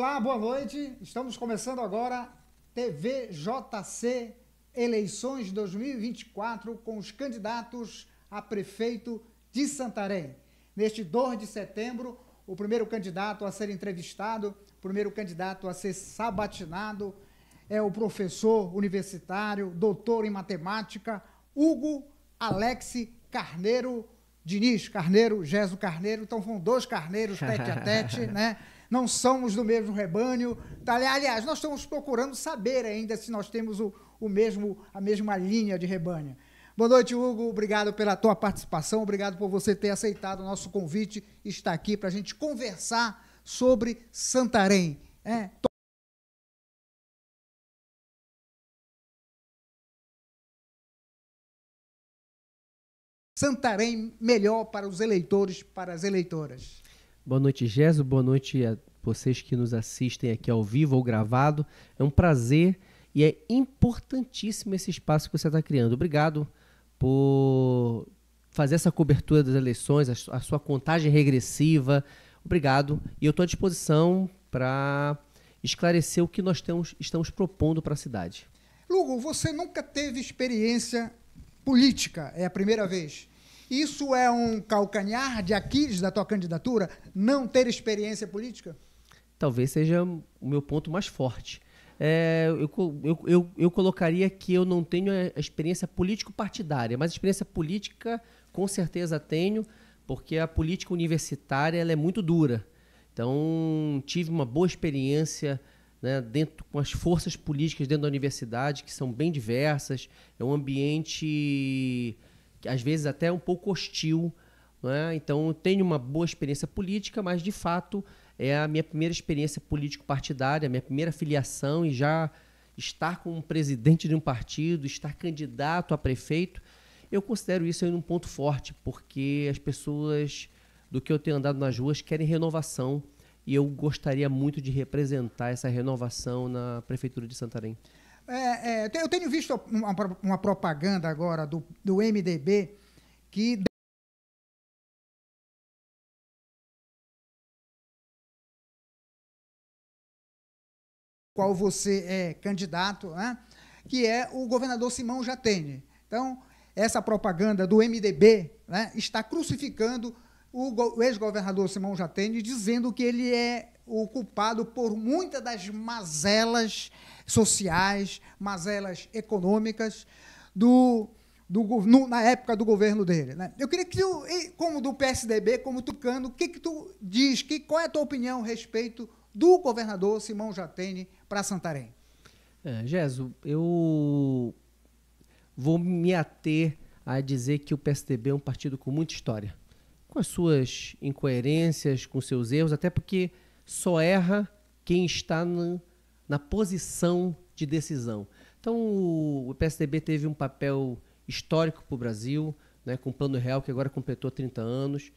Olá, boa noite. Estamos começando agora TVJC Eleições 2024 com os candidatos a prefeito de Santarém. Neste 2 de setembro, o primeiro candidato a ser entrevistado, o primeiro candidato a ser sabatinado é o professor universitário, doutor em matemática, Hugo Alex Carneiro Diniz. Carneiro, Geso Carneiro. Então foram dois carneiros tete a tete, né? não somos do mesmo rebanho. Tá, aliás, nós estamos procurando saber ainda se nós temos o, o mesmo, a mesma linha de rebanho. Boa noite, Hugo. Obrigado pela tua participação, obrigado por você ter aceitado o nosso convite e estar aqui para a gente conversar sobre Santarém. É. Santarém melhor para os eleitores, para as eleitoras. Boa noite, Gésio, Boa noite a vocês que nos assistem aqui ao vivo ou gravado. É um prazer e é importantíssimo esse espaço que você está criando. Obrigado por fazer essa cobertura das eleições, a sua contagem regressiva. Obrigado. E eu estou à disposição para esclarecer o que nós temos, estamos propondo para a cidade. Lugo, você nunca teve experiência política, é a primeira vez. Isso é um calcanhar de Aquiles da tua candidatura? Não ter experiência política? Talvez seja o meu ponto mais forte. É, eu, eu, eu, eu, colocaria que eu não tenho é, a experiência político-partidária, mas experiência política com certeza tenho, porque a política universitária ela é muito dura. Então, tive uma boa experiência né, dentro com as forças políticas dentro da universidade, que são bem diversas, é um ambiente às vezes até um pouco hostil. É? Então, tenho uma boa experiência política, mas de fato é a minha primeira experiência político-partidária, a minha primeira filiação e já estar como presidente de um partido, estar candidato a prefeito, eu considero isso aí um ponto forte, porque as pessoas do que eu tenho andado nas ruas querem renovação e eu gostaria muito de representar essa renovação na prefeitura de Santarém. É, é, eu tenho visto uma, uma propaganda agora do, do MDB que qual você é candidato, né? que é o governador Simão Jatene. Então, essa propaganda do MDB né, está crucificando o, ex-governador Simão Jatene, dizendo que ele é o culpado por muitas das mazelas sociais, mazelas econômicas do, do no, na época do governo dele. Né? Eu queria que tu, como do PSDB, como tucano, o que, que tu diz, que, qual é a tua opinião a respeito do governador Simão Jatene para Santarém? É, Geso, eu vou me ater a dizer que o PSDB é um partido com muita história, com as suas incoerências, com seus erros, até porque só erra quem está na, na posição de decisão. Então, o, PSDB teve um papel histórico para o Brasil, né, com o Plano Real, que agora completou 30 anos.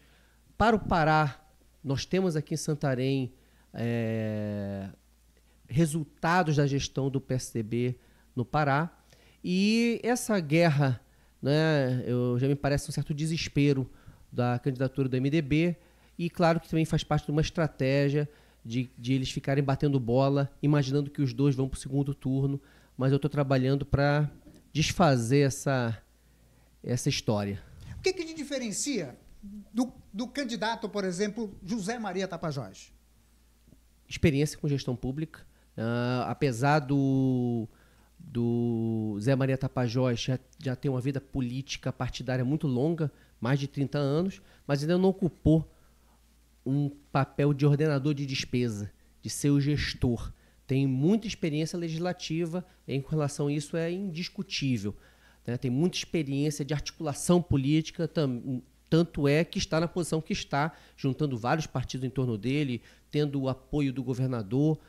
Para o Pará, nós temos aqui em Santarém é, resultados da gestão do PSDB no Pará. E essa guerra, né, eu, já me parece um certo desespero da candidatura do MDB, e claro que também faz parte de uma estratégia de, de eles ficarem batendo bola, imaginando que os dois vão para o segundo turno, mas eu estou trabalhando para desfazer essa, essa história. O que, que te diferencia do, do candidato, por exemplo, José Maria Tapajós? Experiência com gestão pública. Uh, apesar do, do Zé Maria Tapajós já, já ter uma vida política partidária muito longa, mais de 30 anos, mas ainda não ocupou um papel de ordenador de despesa, de ser o gestor. Tem muita experiência legislativa, em relação a isso é indiscutível. Né? Tem muita experiência de articulação política, tanto é que está na posição que está, juntando vários partidos em torno dele, tendo o apoio do governador,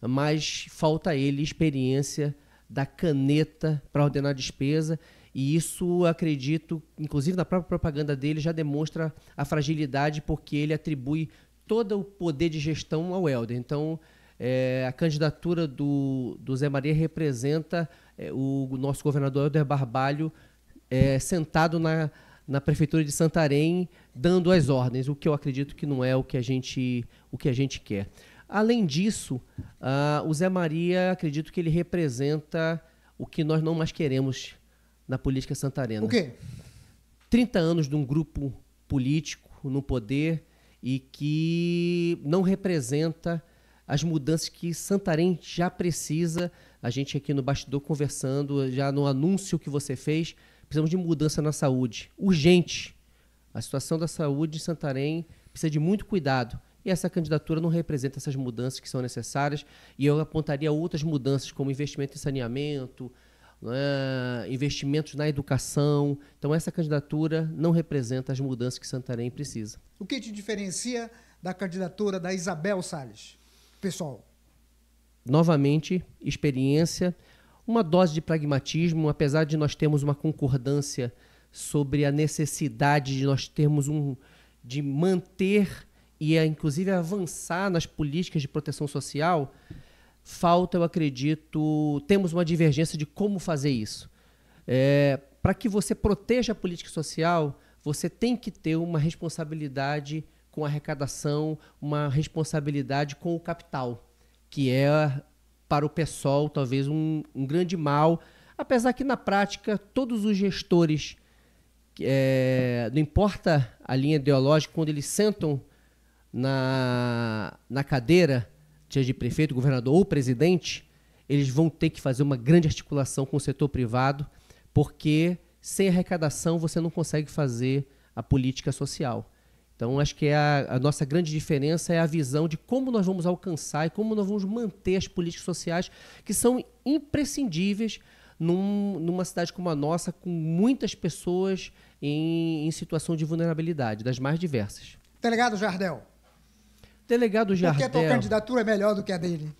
mas falta a ele experiência da caneta para ordenar a despesa e isso, acredito, inclusive na própria propaganda dele, já demonstra a fragilidade, porque ele atribui todo o poder de gestão ao Helder. Então, é, a candidatura do, do Zé Maria representa é, o, nosso governador Helder Barbalho é, sentado na, na prefeitura de Santarém dando as ordens, o que eu acredito que não é o que a gente, o que a gente quer. Além disso, uh, o Zé Maria, acredito que ele representa o que nós não mais queremos na política santarena. O quê? 30 anos de um grupo político no poder e que não representa as mudanças que Santarém já precisa. A gente aqui no bastidor conversando, já no anúncio que você fez, precisamos de mudança na saúde, urgente. A situação da saúde em Santarém precisa de muito cuidado. E essa candidatura não representa essas mudanças que são necessárias. E eu apontaria outras mudanças, como investimento em saneamento, né, investimentos na educação. Então, essa candidatura não representa as mudanças que Santarém precisa. O que te diferencia da candidatura da Isabel Salles? Pessoal. Novamente, experiência, uma dose de pragmatismo, apesar de nós termos uma concordância sobre a necessidade de nós termos um de manter e inclusive avançar nas políticas de proteção social, falta, eu acredito, temos uma divergência de como fazer isso. É, Para que você proteja a política social, você tem que ter uma responsabilidade com a arrecadação, uma responsabilidade com o capital, que é para o pessoal talvez um, um, grande mal, apesar que na prática todos os gestores, é, não importa a linha ideológica, quando eles sentam na, na cadeira, seja de prefeito, governador ou presidente, eles vão ter que fazer uma grande articulação com o setor privado, porque sem arrecadação você não consegue fazer a política social. Então, acho que é a, a, nossa grande diferença é a visão de como nós vamos alcançar e como nós vamos manter as políticas sociais que são imprescindíveis num, numa cidade como a nossa, com muitas pessoas em, em situação de vulnerabilidade, das mais diversas. Delegado Jardel, Delegado Jardel. Porque a tua candidatura é melhor do que a dele.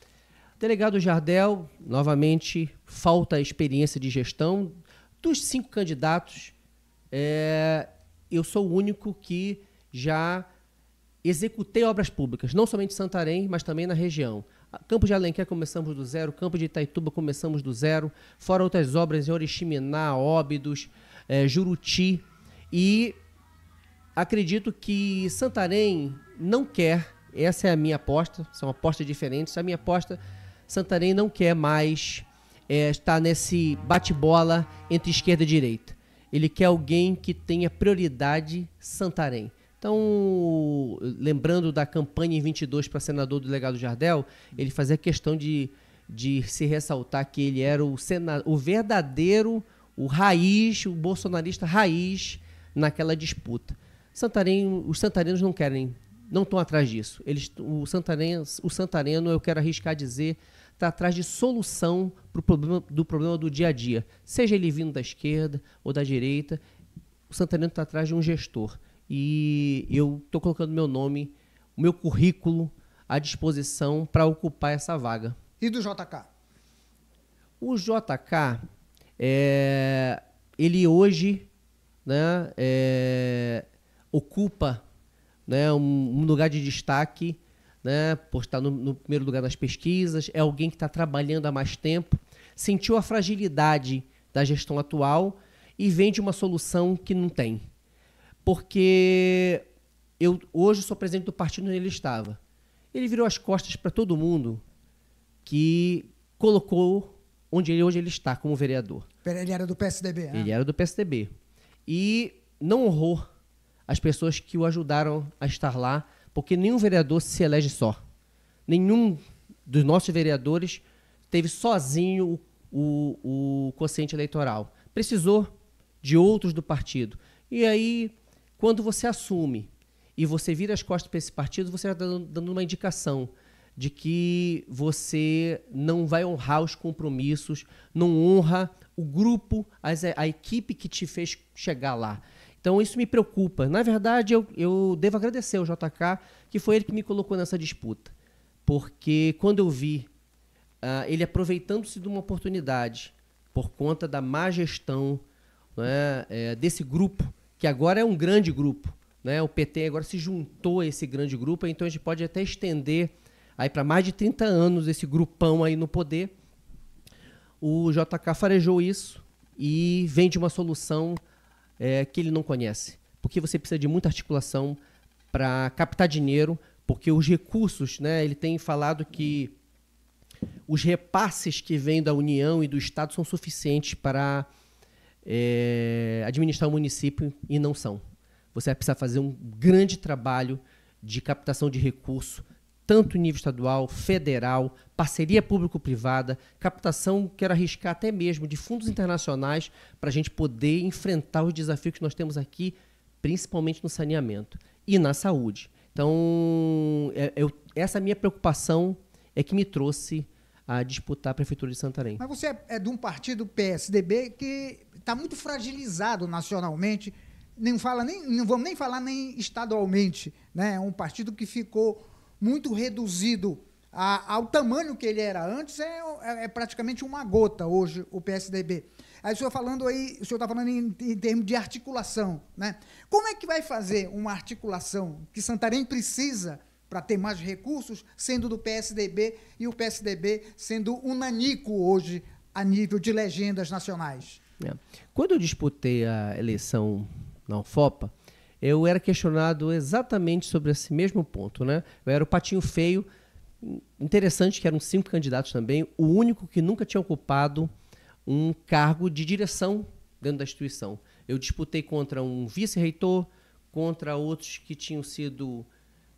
Delegado Jardel, novamente, falta a experiência de gestão. Dos cinco candidatos, é, eu sou o único que já executei obras públicas, não somente em Santarém, mas também na região. Campo de Alenquer começamos do zero, Campo de Itaituba começamos do zero, fora outras obras em Oriximiná, Óbidos, é, Juruti. E acredito que Santarém não quer essa é a minha aposta, são apostas diferentes. A minha aposta, Santarém não quer mais é, estar nesse bate-bola entre esquerda e direita. Ele quer alguém que tenha prioridade Santarém. Então, lembrando da campanha em 22 para senador do Legado Jardel, ele fazia questão de, de se ressaltar que ele era o, sena, o verdadeiro, o raiz, o bolsonarista raiz naquela disputa. Santarém, os santarenos não querem não estão atrás disso. Eles, o, Santareno, o Santareno, eu quero arriscar dizer, está atrás de solução pro problema, do problema do dia a dia. Seja ele vindo da esquerda ou da direita, o Santareno está atrás de um gestor. E eu estou colocando meu nome, o meu currículo à disposição para ocupar essa vaga. E do JK? O JK, é, ele hoje né, é, ocupa né, um, lugar de destaque, né, por estar no, no primeiro lugar nas pesquisas, é alguém que está trabalhando há mais tempo, sentiu a fragilidade da gestão atual e vende uma solução que não tem. Porque eu hoje sou presidente do partido onde ele estava. Ele virou as costas para todo mundo que colocou onde ele, hoje ele está como vereador. Ele era do PSDB, né? Ele era do PSDB. E não honrou as pessoas que o ajudaram a estar lá, porque nenhum vereador se elege só. Nenhum dos nossos vereadores teve sozinho o, o, o quociente eleitoral. Precisou de outros do partido. E aí, quando você assume e você vira as costas para esse partido, você está dando, dando uma indicação de que você não vai honrar os compromissos, não honra o grupo, a, a equipe que te fez chegar lá. Então isso me preocupa. Na verdade, eu, eu devo agradecer ao JK, que foi ele que me colocou nessa disputa. Porque quando eu vi uh, ele aproveitando-se de uma oportunidade por conta da má gestão né, é, desse grupo, que agora é um grande grupo. Né? O PT agora se juntou a esse grande grupo, então a gente pode até estender aí para mais de 30 anos esse grupão aí no poder. O JK farejou isso e vende uma solução é, que ele não conhece. Porque você precisa de muita articulação para captar dinheiro, porque os recursos, né, ele tem falado que os repasses que vêm da União e do Estado são suficientes para é, administrar o município e não são. Você vai precisar fazer um grande trabalho de captação de recurso tanto em nível estadual, federal, parceria público-privada, captação, quero arriscar até mesmo, de fundos internacionais para a gente poder enfrentar os desafios que nós temos aqui, principalmente no saneamento e na saúde. Então, eu, é, é essa minha preocupação é que me trouxe a disputar a Prefeitura de Santarém. Mas você é, é de um partido PSDB que está muito fragilizado nacionalmente, nem fala nem, não vamos nem falar nem estadualmente. Né? É um partido que ficou muito reduzido a, ao tamanho que ele era antes, é, é, é praticamente uma gota hoje o PSDB. Aí o senhor falando aí, o senhor está falando em, em termos de articulação, né? Como é que vai fazer uma articulação que Santarém precisa para ter mais recursos, sendo do PSDB e o PSDB sendo um nanico hoje a nível de legendas nacionais? É. Quando eu disputei a eleição na UFOPA, eu era questionado exatamente sobre esse mesmo ponto. Né? Eu era o patinho feio. Interessante que eram cinco candidatos também, o único que nunca tinha ocupado um cargo de direção dentro da instituição. Eu disputei contra um vice-reitor, contra outros que tinham sido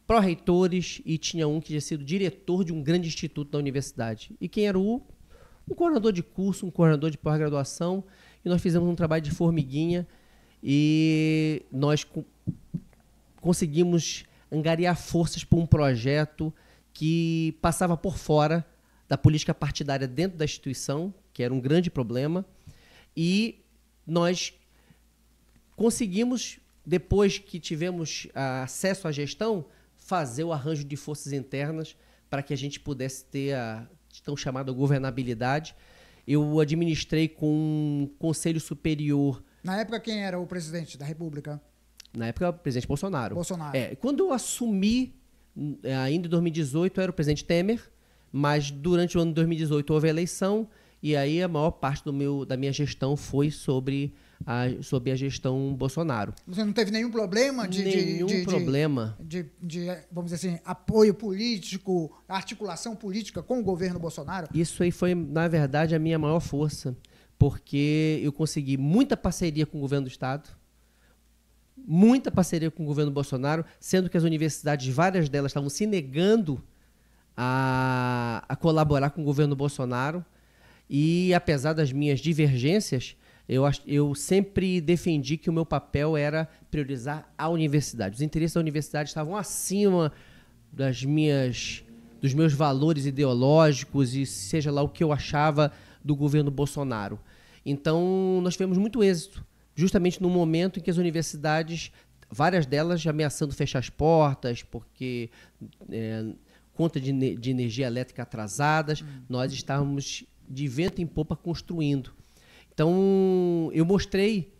pró-reitores e tinha um que tinha sido diretor de um grande instituto da universidade. E quem era o? Um coordenador de curso, um coordenador de pós-graduação. E nós fizemos um trabalho de formiguinha e nós co conseguimos angariar forças para um projeto que passava por fora da política partidária dentro da instituição, que era um grande problema, e nós conseguimos, depois que tivemos ah, acesso à gestão, fazer o arranjo de forças internas para que a gente pudesse ter a tão chamada governabilidade. Eu administrei com um conselho superior na época, quem era o presidente da República? Na época, o presidente Bolsonaro. Bolsonaro. É, quando eu assumi, eh, ainda em 2018, era o presidente Temer, mas durante o ano de 2018 houve a eleição, e aí a maior parte do meu, da minha gestão foi sobre a, sobre a gestão Bolsonaro. Você não teve nenhum problema de. Nenhum de, de, problema. De, de, vamos dizer assim, apoio político, articulação política com o governo Bolsonaro? Isso aí foi, na verdade, a minha maior força porque eu consegui muita parceria com o governo do Estado, muita parceria com o governo Bolsonaro, sendo que as universidades, várias delas, estavam se negando a, a colaborar com o governo Bolsonaro. E apesar das minhas divergências, eu, eu, sempre defendi que o meu papel era priorizar a universidade. Os interesses da universidade estavam acima das minhas, dos meus valores ideológicos e seja lá o que eu achava do governo Bolsonaro. Então, nós tivemos muito êxito, justamente no momento em que as universidades, várias delas ameaçando fechar as portas, porque é, conta de, de, energia elétrica atrasadas, uhum. nós estávamos de vento em popa construindo. Então, eu mostrei,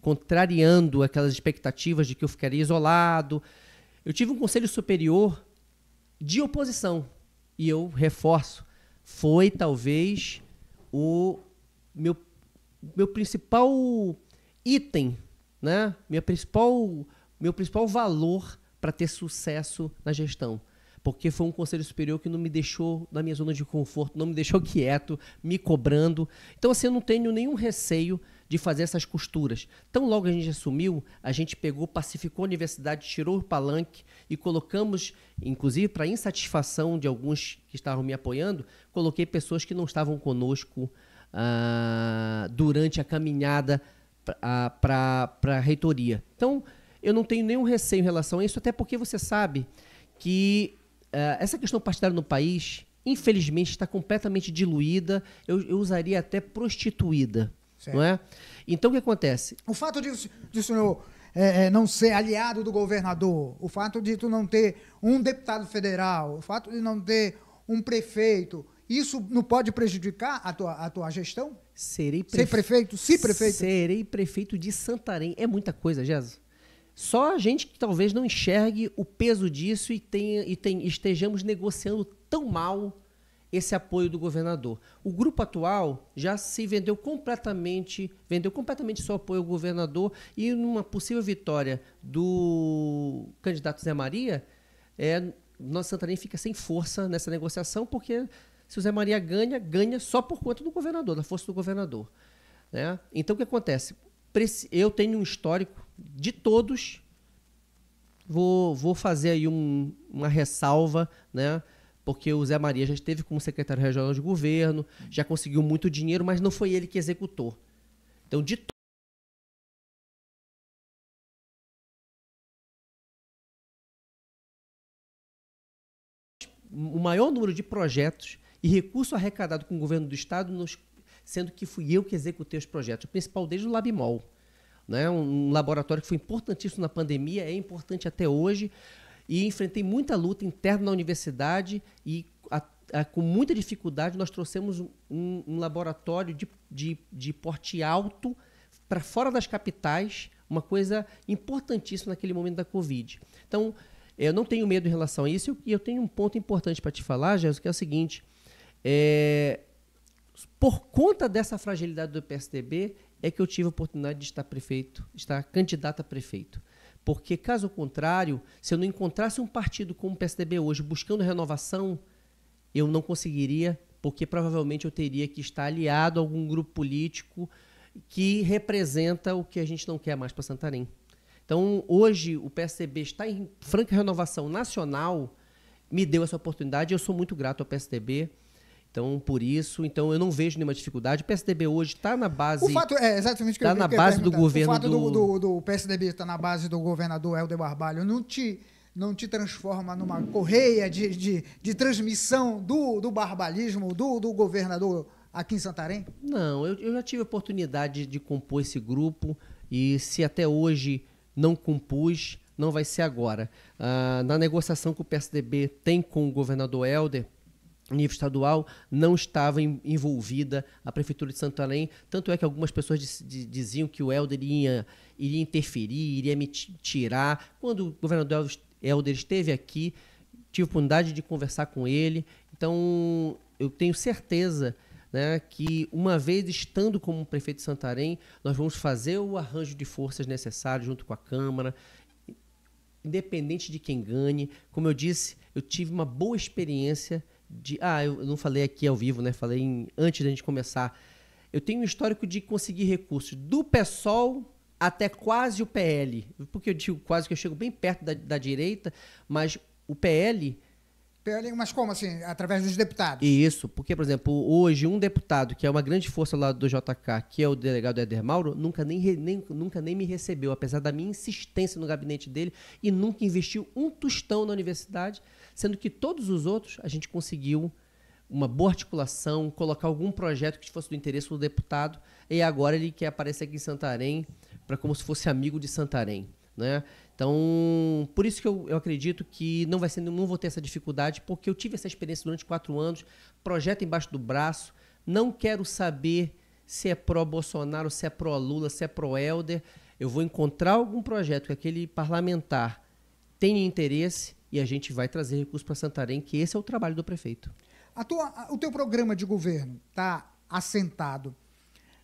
contrariando aquelas expectativas de que eu ficaria isolado, eu tive um conselho superior de oposição. E eu reforço, foi talvez o meu, meu principal item, né? Minha principal, meu principal valor para ter sucesso na gestão. Porque foi um conselho superior que não me deixou na minha zona de conforto, não me deixou quieto, me cobrando. Então, assim, eu não tenho nenhum receio de fazer essas costuras. Tão logo a gente assumiu, a gente pegou, pacificou a universidade, tirou o palanque e colocamos, inclusive para insatisfação de alguns que estavam me apoiando, coloquei pessoas que não estavam conosco ah, durante a caminhada para a ah, reitoria. Então, eu não tenho nenhum receio em relação a isso, até porque você sabe que ah, essa questão partidária no país infelizmente está completamente diluída, eu, eu, usaria até prostituída. Certo. Não é? Então, o que acontece? O fato de, de o senhor é, é, não ser aliado do governador, o fato de tu não ter um deputado federal, o fato de não ter um prefeito, isso não pode prejudicar a tua, a tua gestão? Serei prefe... Ser prefeito? Se prefeito? Serei prefeito de Santarém. É muita coisa, Jesus. Só a gente que talvez não enxergue o peso disso e, tenha, e tem, estejamos negociando tão mal esse apoio do governador. O grupo atual já se vendeu completamente, vendeu completamente seu apoio ao governador e numa possível vitória do candidato Zé Maria, é, nossa Santarém fica sem força nessa negociação, porque se o Zé Maria ganha, ganha só por conta do governador, da força do governador. Né? Então o que acontece? Eu tenho um histórico de todos. Vou, vou fazer aí um, uma ressalva, né? porque o Zé Maria já esteve como secretário regional de governo, já conseguiu muito dinheiro, mas não foi ele que executou. Então, de o maior número de projetos e recurso arrecadado com o governo do estado, nos, sendo que fui eu que executei os projetos, o principal desde o Labimol, né? um laboratório que foi importantíssimo na pandemia, é importante até hoje, e enfrentei muita luta interna na universidade e a, a, com muita dificuldade nós trouxemos um, um laboratório de, de, de porte alto para fora das capitais, uma coisa importantíssima naquele momento da Covid. Então, eu não tenho medo em relação a isso e eu tenho um ponto importante para te falar, Jesus, que é o seguinte: é, por conta dessa fragilidade do PSDB é que eu tive a oportunidade de estar prefeito, de estar candidato a prefeito. Porque, caso contrário, se eu não encontrasse um partido como o PSDB hoje buscando renovação, eu não conseguiria, porque provavelmente eu teria que estar aliado a algum grupo político que representa o que a gente não quer mais para Santarém. Então, hoje, o PSDB está em franca renovação nacional, me deu essa oportunidade, eu sou muito grato ao PSDB então, por isso, então eu não vejo nenhuma dificuldade. O PSDB hoje está na base. O fato é, é exatamente o que tá eu na base do governo. O fato do, do, do PSDB estar tá na base do governador Helder Barbalho não te não te transforma numa correia de, de, de transmissão do, do barbalismo do, do governador aqui em Santarém? Não, eu, eu já tive a oportunidade de, de compor esse grupo e se até hoje não compus, não vai ser agora. Ah, na negociação que o PSDB tem com o governador Helder, nível estadual, não estava envolvida a Prefeitura de Santarém. Tanto é que algumas pessoas diziam que o Helder iria, iria interferir, iria me tirar. Quando o governador Helder esteve aqui, tive a oportunidade de conversar com ele. Então, eu tenho certeza né, que, uma vez estando como prefeito de Santarém, nós vamos fazer o arranjo de forças necessário junto com a Câmara, independente de quem ganhe. Como eu disse, eu tive uma boa experiência de. Ah, eu não falei aqui ao vivo, né? Falei em, antes da gente começar. Eu tenho um histórico de conseguir recursos do PSOL até quase o PL. Porque eu digo quase que eu chego bem perto da, da direita, mas o PL. PL, mas como assim? Através dos deputados? Isso, porque, por exemplo, hoje um deputado, que é uma grande força lá do JK, que é o delegado Eder Mauro, nunca nem, nem, nunca nem me recebeu, apesar da minha insistência no gabinete dele, e nunca investiu um tostão na universidade. Sendo que todos os outros a gente conseguiu uma boa articulação, colocar algum projeto que fosse do interesse do deputado, e agora ele quer aparecer aqui em Santarém para como se fosse amigo de Santarém. Né? Então, por isso que eu, eu acredito que não vai ser, não vou ter essa dificuldade, porque eu tive essa experiência durante quatro anos, projeto embaixo do braço, não quero saber se é pró-Bolsonaro, se é pró-Lula, se é pró-Helder. Eu vou encontrar algum projeto que aquele parlamentar tenha interesse e a gente vai trazer recursos para Santarém, que esse é o trabalho do prefeito. Tua, o teu programa de governo está assentado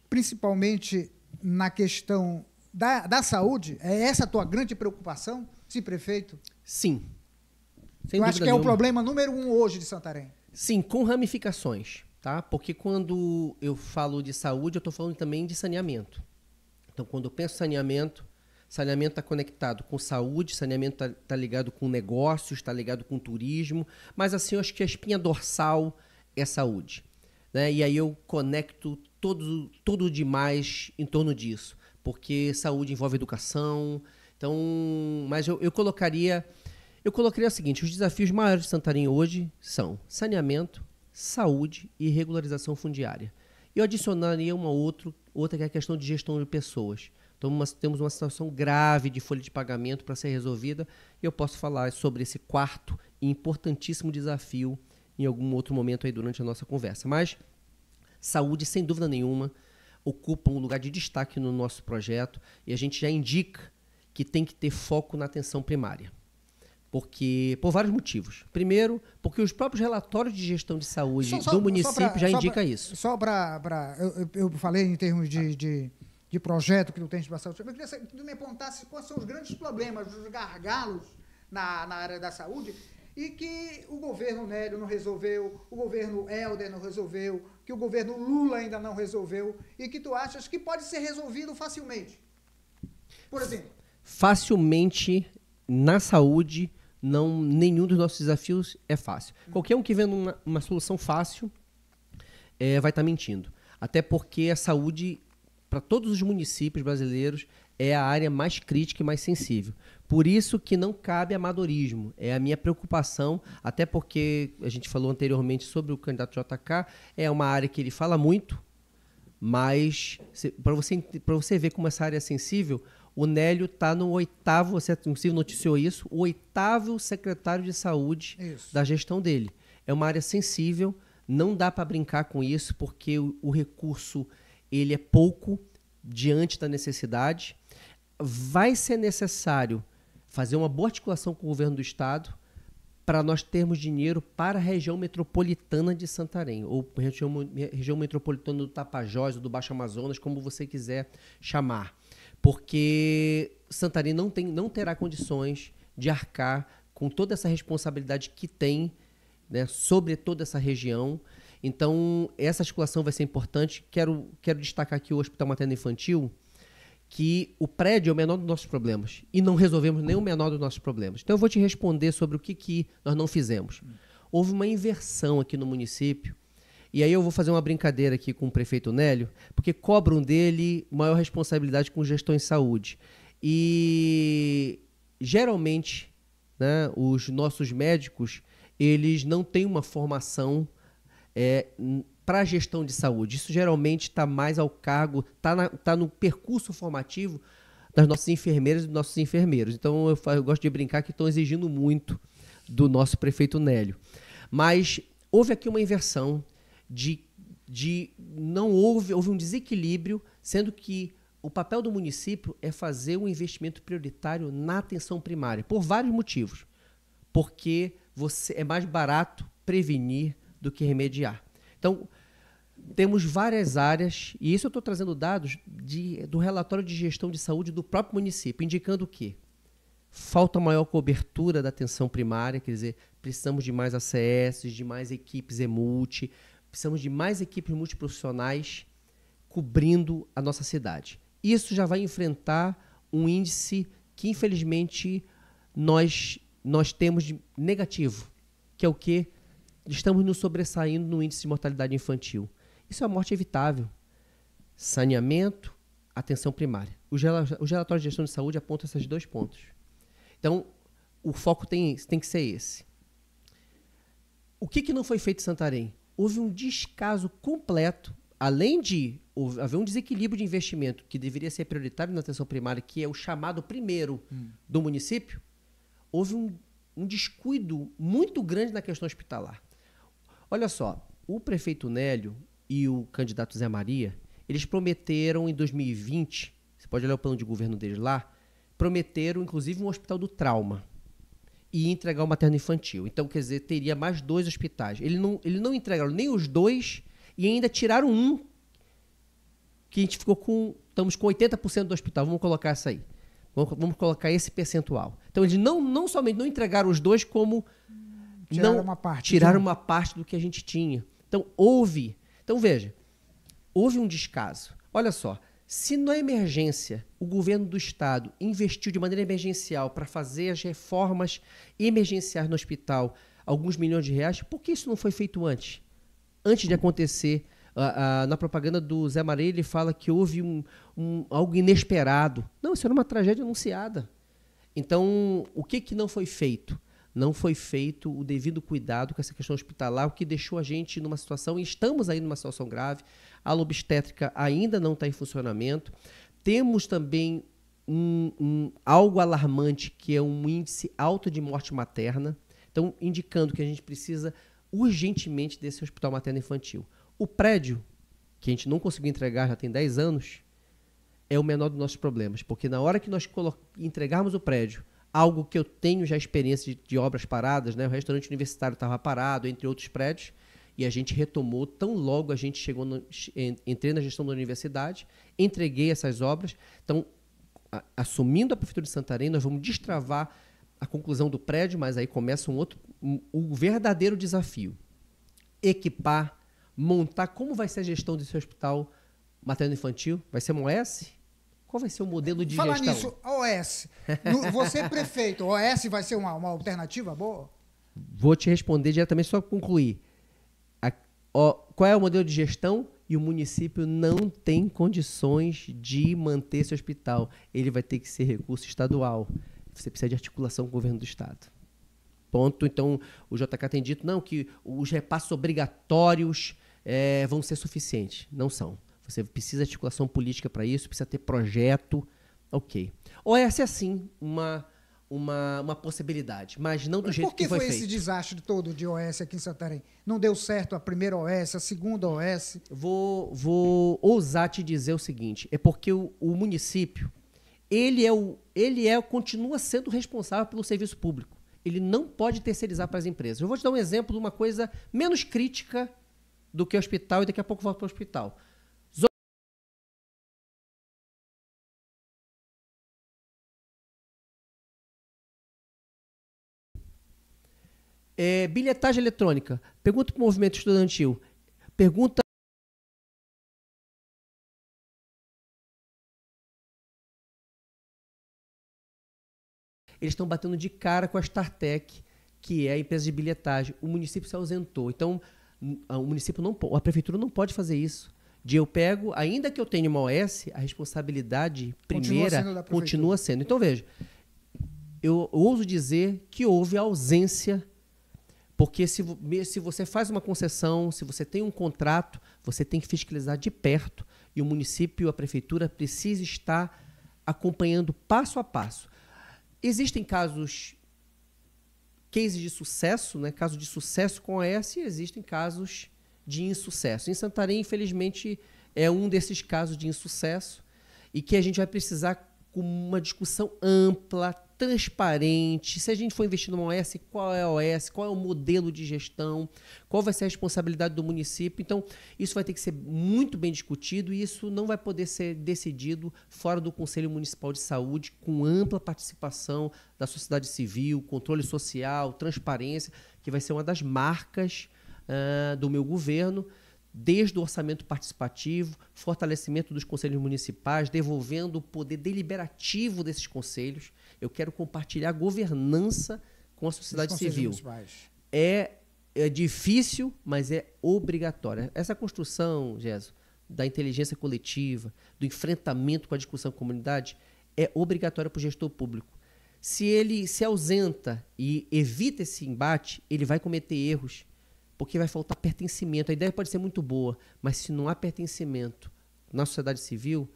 principalmente na questão da, da saúde? É essa a tua grande preocupação, sim, prefeito? Sim. Eu acho que nenhuma. é o problema número um hoje de Santarém. Sim, com ramificações, tá? Porque quando eu falo de saúde, eu estou falando também de saneamento. Então, quando eu penso saneamento, Saneamento está conectado com saúde, saneamento está tá ligado com negócios, está ligado com turismo, mas assim eu acho que a espinha dorsal é saúde. Né? E aí eu conecto todo, todo demais em torno disso, porque saúde envolve educação. Então, mas eu, eu colocaria, eu colocaria o seguinte: os desafios maiores de Santarém hoje são saneamento, saúde e regularização fundiária. E eu adicionaria uma outra outra que é a questão de gestão de pessoas. Então, uma, temos uma situação grave de folha de pagamento para ser resolvida e eu posso falar sobre esse quarto e importantíssimo desafio em algum outro momento aí durante a nossa conversa. Mas saúde, sem dúvida nenhuma, ocupa um lugar de destaque no nosso projeto e a gente já indica que tem que ter foco na atenção primária porque por vários motivos. Primeiro, porque os próprios relatórios de gestão de saúde só, só, do município pra, já indicam isso. Só para eu, eu falei em termos de, de, de projeto que tu tens para saúde. Eu queria que tu me apontasse quais são os grandes problemas, os gargalos na, na área da saúde e que o governo Nélio não resolveu, o governo Helder não resolveu, que o governo Lula ainda não resolveu e que tu achas que pode ser resolvido facilmente. Por exemplo, facilmente na saúde não nenhum dos nossos desafios é fácil. Hum. Qualquer um que venda uma, uma solução fácil é, vai estar tá mentindo. Até porque a saúde, para todos os municípios brasileiros, é a área mais crítica e mais sensível. Por isso que não cabe amadorismo. É a minha preocupação, até porque a gente falou anteriormente sobre o candidato JK, é uma área que ele fala muito, mas para você, você ver como essa área é sensível, o Nélio está no oitavo, você inclusive noticiou isso, o oitavo secretário de saúde isso. da gestão dele. É uma área sensível, não dá para brincar com isso, porque o, o recurso ele é pouco diante da necessidade. Vai ser necessário fazer uma boa articulação com o governo do estado para nós termos dinheiro para a região metropolitana de Santarém, ou região, região metropolitana do Tapajós, ou do Baixo Amazonas, como você quiser chamar porque Santarém não, tem, não terá condições de arcar com toda essa responsabilidade que tem né, sobre toda essa região. Então, essa articulação vai ser importante. Quero, quero destacar aqui o Hospital Materno Infantil, que o prédio é o menor dos nossos problemas e não resolvemos nem o menor dos nossos problemas. Então, eu vou te responder sobre o que, que nós não fizemos. Houve uma inversão aqui no município e aí eu vou fazer uma brincadeira aqui com o prefeito Nélio, porque cobram dele maior responsabilidade com gestão em saúde. E geralmente, né, os nossos médicos, eles não têm uma formação é, para gestão de saúde. Isso geralmente está mais ao cargo, está tá no percurso formativo das nossas enfermeiras e dos nossos enfermeiros. Então eu, eu gosto de brincar que estão exigindo muito do nosso prefeito Nélio. Mas houve aqui uma inversão de, de não houve, houve um desequilíbrio, sendo que o papel do município é fazer um investimento prioritário na atenção primária, por vários motivos. Porque você é mais barato prevenir do que remediar. Então, temos várias áreas, e isso eu estou trazendo dados de, do relatório de gestão de saúde do próprio município, indicando o quê? Falta maior cobertura da atenção primária, quer dizer, precisamos de mais ACS, de mais equipes EMULTI, Precisamos de mais equipes multiprofissionais cobrindo a nossa cidade. Isso já vai enfrentar um índice que, infelizmente, nós, nós temos de negativo, que é o que estamos nos sobressaindo no índice de mortalidade infantil. Isso é uma morte evitável. Saneamento, atenção primária. Os relatórios de gestão de saúde apontam esses dois pontos. Então, o foco tem, tem que ser esse. O que, que não foi feito em Santarém? houve um descaso completo, além de haver um desequilíbrio de investimento que deveria ser prioritário na atenção primária, que é o chamado primeiro hum. do município, houve um, um descuido muito grande na questão hospitalar. Olha só, o prefeito Nélio e o candidato Zé Maria, eles prometeram em 2020, você pode olhar o plano de governo deles lá, prometeram inclusive um hospital do trauma e entregar o materno infantil. Então, quer dizer, teria mais dois hospitais. Ele não, ele não entregaram nem os dois e ainda tiraram um que a gente ficou com. Estamos com 80% do hospital. Vamos colocar essa aí. Vamos, vamos, colocar esse percentual. Então, eles não, não somente não entregaram os dois, como tiraram não uma parte, tiraram uma parte do que a gente tinha. Então, houve. Então, veja, houve um descaso. Olha só, se na emergência o governo do estado investiu de maneira emergencial para fazer as reformas emergenciais no hospital alguns milhões de reais, por que isso não foi feito antes? Antes de acontecer, uh, uh, na propaganda do Zé Maria, ele fala que houve um, um, algo inesperado. Não, isso era uma tragédia anunciada. Então, o que, que não foi feito? não foi feito o devido cuidado com essa questão hospitalar, o que deixou a gente numa situação, e estamos aí numa situação grave, a obstétrica ainda não está em funcionamento. Temos também um, um, algo alarmante, que é um índice alto de morte materna, então indicando que a gente precisa urgentemente desse hospital materno-infantil. O prédio, que a gente não conseguiu entregar já tem 10 anos, é o menor dos nossos problemas, porque na hora que nós entregarmos o prédio, algo que eu tenho já experiência de, de obras paradas, né? O restaurante universitário estava parado, entre outros prédios, e a gente retomou tão logo a gente chegou no, entrei na gestão da universidade, entreguei essas obras. Então, a, assumindo a prefeitura de Santarém, nós vamos destravar a conclusão do prédio, mas aí começa um outro um, um verdadeiro desafio. Equipar, montar como vai ser a gestão desse hospital materno infantil? Vai ser uma S? Qual vai ser o modelo de gestão? Falar nisso, OS. Você é prefeito, OS vai ser uma, uma alternativa boa? Vou te responder diretamente, só para concluir. A, o, qual é o modelo de gestão? E o município não tem condições de manter esse hospital. Ele vai ter que ser recurso estadual. Você precisa de articulação com o governo do estado. Ponto. Então, o JK tem dito não que os repassos obrigatórios é, vão ser suficientes. Não são. Você precisa de articulação política para isso, precisa ter projeto. Ok. Ou essa é assim uma, uma, uma possibilidade, mas não do mas jeito que foi Por que foi, esse desastre todo de OS aqui em Santarém? Não deu certo a primeira OS, a segunda OS? Vou, vou ousar te dizer o seguinte, é porque o, o município, ele é o ele é continua sendo responsável pelo serviço público. Ele não pode terceirizar para as empresas. Eu vou te dar um exemplo de uma coisa menos crítica do que o hospital e daqui a pouco volto para o hospital. É, bilhetagem eletrônica. Pergunta para o movimento estudantil. Pergunta eles estão batendo de cara com a StarTech, que é a empresa de bilhetagem. O município se ausentou. Então, o município não, a prefeitura não pode fazer isso. De eu pego, ainda que eu tenha uma OS, a responsabilidade primeira continua sendo. Continua sendo. Então, veja, eu ouso dizer que houve ausência porque se, se você faz uma concessão, se você tem um contrato, você tem que fiscalizar de perto e o município, a prefeitura, precisa estar acompanhando passo a passo. Existem casos, cases de sucesso, né? casos de sucesso com a S e existem casos de insucesso. Em Santarém, infelizmente, é um desses casos de insucesso e que a gente vai precisar com uma discussão ampla, transparente, se a gente for investir numa OS, qual é a OS, qual é o modelo de gestão, qual vai ser a responsabilidade do município. Então, isso vai ter que ser muito bem discutido e isso não vai poder ser decidido fora do Conselho Municipal de Saúde, com ampla participação da sociedade civil, controle social, transparência, que vai ser uma das marcas uh, do meu governo desde o orçamento participativo, fortalecimento dos conselhos municipais, devolvendo o poder deliberativo desses conselhos. Eu quero compartilhar governança com a sociedade civil. É, é difícil, mas é obrigatória. Essa construção, Jéssica, da inteligência coletiva, do enfrentamento com a discussão com a comunidade, é obrigatória para o gestor público. Se ele se ausenta e evita esse embate, ele vai cometer erros, porque vai faltar pertencimento. A ideia pode ser muito boa, mas se não há pertencimento na sociedade civil,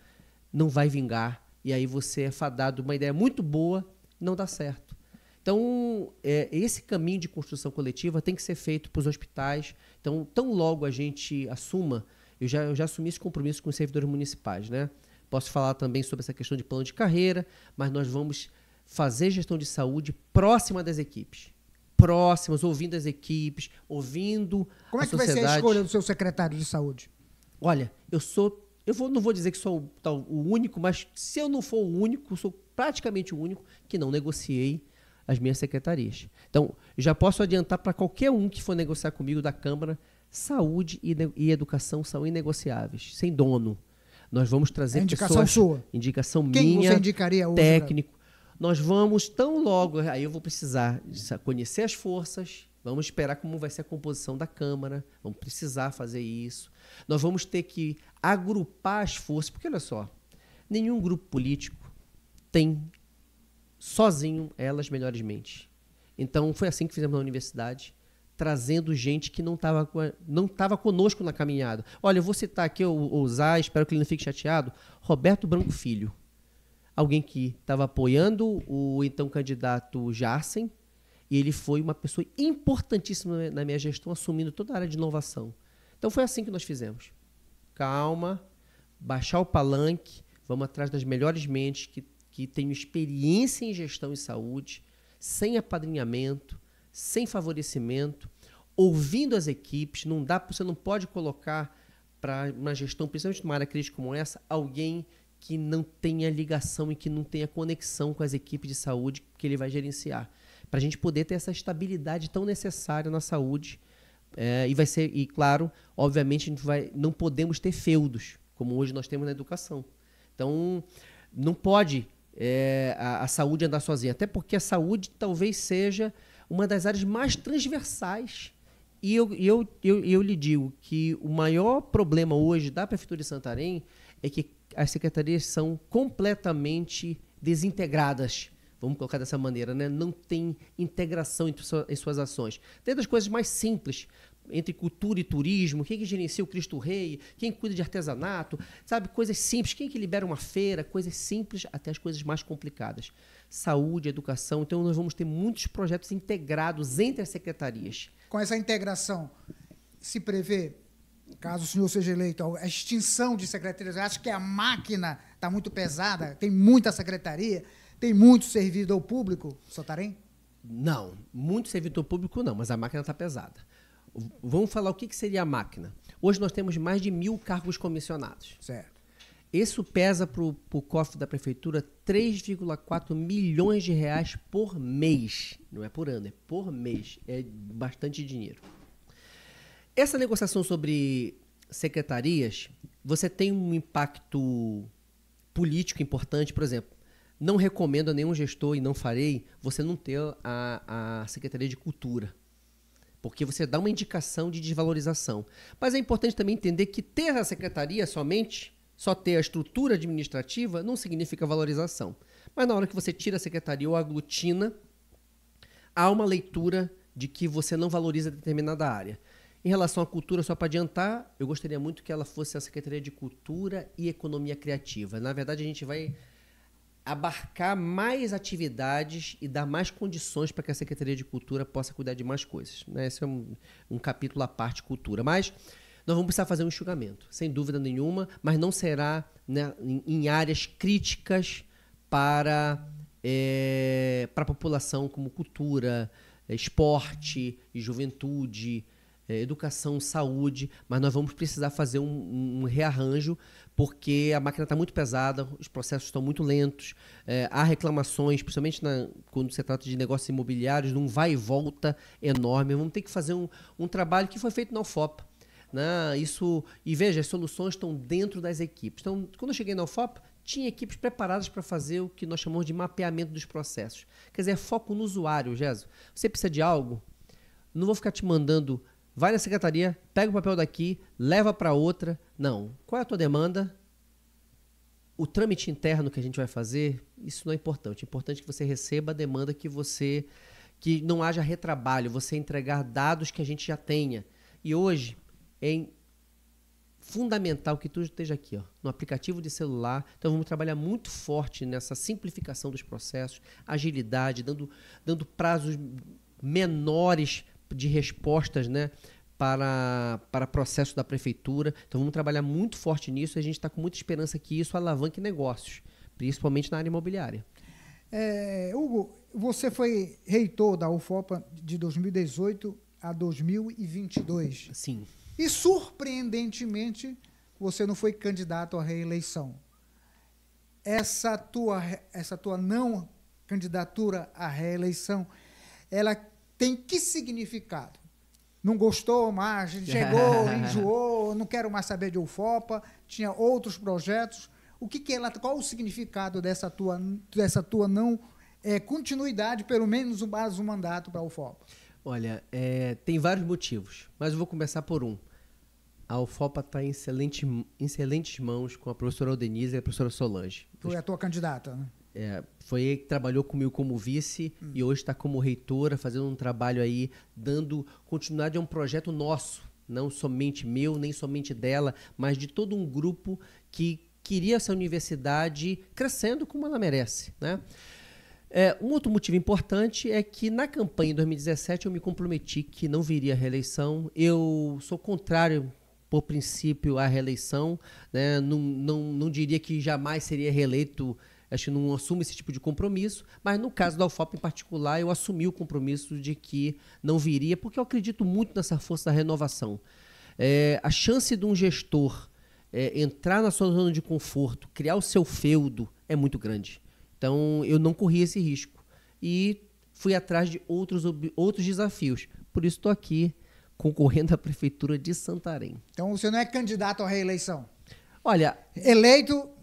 não vai vingar, e aí você é fadado, uma ideia muito boa não dá certo. Então, é, esse caminho de construção coletiva tem que ser feito para os hospitais. Então, tão logo a gente assuma, eu já, eu já assumi esse compromisso com os servidores municipais, né? Posso falar também sobre essa questão de plano de carreira, mas nós vamos fazer gestão de saúde próxima das equipes próximas, ouvindo as equipes, ouvindo. Como é que vai ser a escolha do seu secretário de saúde? Olha, eu sou eu vou, não vou dizer que sou o único, mas se eu não for o único, sou praticamente o único que não negociei as minhas secretarias. Então, já posso adiantar para qualquer um que for negociar comigo da Câmara, saúde e, e educação são inegociáveis, sem dono. Nós vamos trazer é indicação pessoas, sua. indicação Quem minha, você indicaria hoje, técnico. Nós vamos tão logo, aí eu vou precisar conhecer as forças, Vamos esperar como vai ser a composição da Câmara, vamos precisar fazer isso. Nós vamos ter que agrupar as forças, porque olha só, nenhum grupo político tem sozinho elas melhores mentes. Então foi assim que fizemos na universidade, trazendo gente que não estava não tava conosco na caminhada. Olha, eu vou citar aqui, ousar, espero que ele não fique chateado, Roberto Branco Filho. Alguém que estava apoiando o então candidato Jarsen, e ele foi uma pessoa importantíssima na minha gestão, assumindo toda a área de inovação. Então foi assim que nós fizemos. Calma, baixar o palanque, vamos atrás das melhores mentes que, que tenham experiência em gestão e saúde, sem apadrinhamento, sem favorecimento, ouvindo as equipes. Não dá, você não pode colocar para uma gestão, principalmente numa área crítica como essa, alguém que não tenha ligação e que não tenha conexão com as equipes de saúde que ele vai gerenciar para a gente poder ter essa estabilidade tão necessária na saúde. É, e vai ser, e claro, obviamente, a gente vai, não podemos ter feudos, como hoje nós temos na educação. Então, não pode é, a, a, saúde andar sozinha, até porque a saúde talvez seja uma das áreas mais transversais. E eu, eu, eu, eu lhe digo que o maior problema hoje da Prefeitura de Santarém é que as secretarias são completamente desintegradas vamos colocar dessa maneira, né? não tem integração entre sua, em suas ações. Desde as coisas mais simples, entre cultura e turismo, quem que gerencia o Cristo Rei, quem cuida de artesanato, sabe, coisas simples, quem que libera uma feira, coisas simples até as coisas mais complicadas. Saúde, educação, então nós vamos ter muitos projetos integrados entre as secretarias. Com essa integração, se prevê, caso o senhor seja eleito, a extinção de secretarias, acho que a máquina está muito pesada, tem muita secretaria, tem muito servidor público, Sotarém? Não, muito servidor público não, mas a máquina está pesada. Vamos falar o que, que seria a máquina. Hoje nós temos mais de mil cargos comissionados. Certo. Isso pesa para o cofre da prefeitura 3,4 milhões de reais por mês. Não é por ano, é por mês. É bastante dinheiro. Essa negociação sobre secretarias, você tem um impacto político importante, por exemplo. Não recomendo a nenhum gestor e não farei você não ter a, a Secretaria de Cultura. Porque você dá uma indicação de desvalorização. Mas é importante também entender que ter a secretaria somente, só ter a estrutura administrativa, não significa valorização. Mas na hora que você tira a secretaria ou aglutina, há uma leitura de que você não valoriza determinada área. Em relação à cultura, só para adiantar, eu gostaria muito que ela fosse a Secretaria de Cultura e Economia Criativa. Na verdade, a gente vai abarcar mais atividades e dar mais condições para que a Secretaria de Cultura possa cuidar de mais coisas. Né? Esse é um, um capítulo à parte cultura. Mas nós vamos precisar fazer um enxugamento, sem dúvida nenhuma, mas não será né, em, em, áreas críticas para, é, para a população, como cultura, eh, esporte e juventude, eh, educação, saúde, mas nós vamos precisar fazer um, um rearranjo porque a máquina está muito pesada, os processos estão muito lentos, é, há reclamações, principalmente na, quando se trata de negócios imobiliários, num vai e volta enorme. Vamos ter que fazer um, um trabalho que foi feito na UFOP. Né? Isso, e veja, as soluções estão dentro das equipes. Então, quando eu cheguei na UFOP, tinha equipes preparadas para fazer o que nós chamamos de mapeamento dos processos. Quer dizer, é foco no usuário, Jéssica, Você precisa de algo? Não vou ficar te mandando vai na secretaria, pega o papel daqui, leva para outra. Não. Qual é a tua demanda? O trâmite interno que a gente vai fazer, isso não é importante. É importante que você receba a demanda que você que não haja retrabalho, você entregar dados que a gente já tenha. E hoje é fundamental que tu esteja aqui, ó, no aplicativo de celular. Então vamos trabalhar muito forte nessa simplificação dos processos, agilidade, dando dando prazos menores de respostas né, para, para processo da prefeitura. Então vamos trabalhar muito forte nisso e a gente está com muita esperança que isso alavanque negócios, principalmente na área imobiliária. É, Hugo, você foi reitor da UFOPA de 2018 a 2022. Sim. E surpreendentemente, você não foi candidato à reeleição. Essa tua, essa tua não candidatura à reeleição, ela tem que significado. Não gostou mais, chegou, enjoou, não quero mais saber de UFOPA, tinha outros projetos. O que, que ela, qual o significado dessa tua, dessa tua não é, continuidade, pelo menos mais um mandato para a UFOPA? Olha, é, tem vários motivos, mas eu vou começar por um. A UFOPA está em excelente, excelentes mãos com a professora Aldenise e a professora Solange. Tu é a tua candidata, né? É, foi ele que trabalhou comigo como vice hum. e hoje está como reitora, fazendo um trabalho aí, dando continuidade a um projeto nosso, não somente meu, nem somente dela, mas de todo um grupo que queria essa universidade crescendo como ela merece. Né? É, um outro motivo importante é que na campanha em 2017 eu me comprometi que não viria a reeleição. Eu sou contrário por princípio à reeleição, né? não, não, não diria que jamais seria reeleito a gente não assume esse tipo de compromisso, mas no caso da UFOP em particular, eu assumi o compromisso de que não viria, porque eu acredito muito nessa força da renovação. É, a chance de um gestor é, entrar na sua zona de conforto, criar o seu feudo, é muito grande. Então, eu não corri esse risco. E fui atrás de outros, outros desafios. Por isso estou aqui concorrendo à prefeitura de Santarém. Então, você não é candidato à reeleição? Olha, eleito